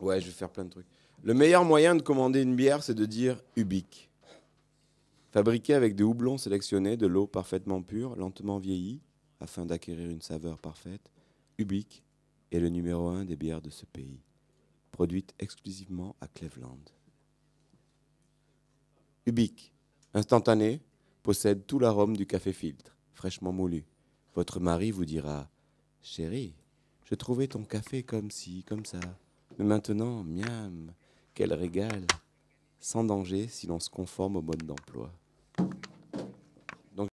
Ouais, je vais faire plein de trucs. Le meilleur moyen de commander une bière, c'est de dire Ubique. Fabriqué avec des houblons sélectionnés, de l'eau parfaitement pure, lentement vieillie, afin d'acquérir une saveur parfaite, Ubique est le numéro un des bières de ce pays, produite exclusivement à Cleveland. Ubique, instantané, possède tout l'arôme du café filtre, fraîchement moulu. Votre mari vous dira Chérie, je trouvais ton café comme ci, comme ça. Mais maintenant, miam, quel régal, sans danger si l'on se conforme au mode d'emploi.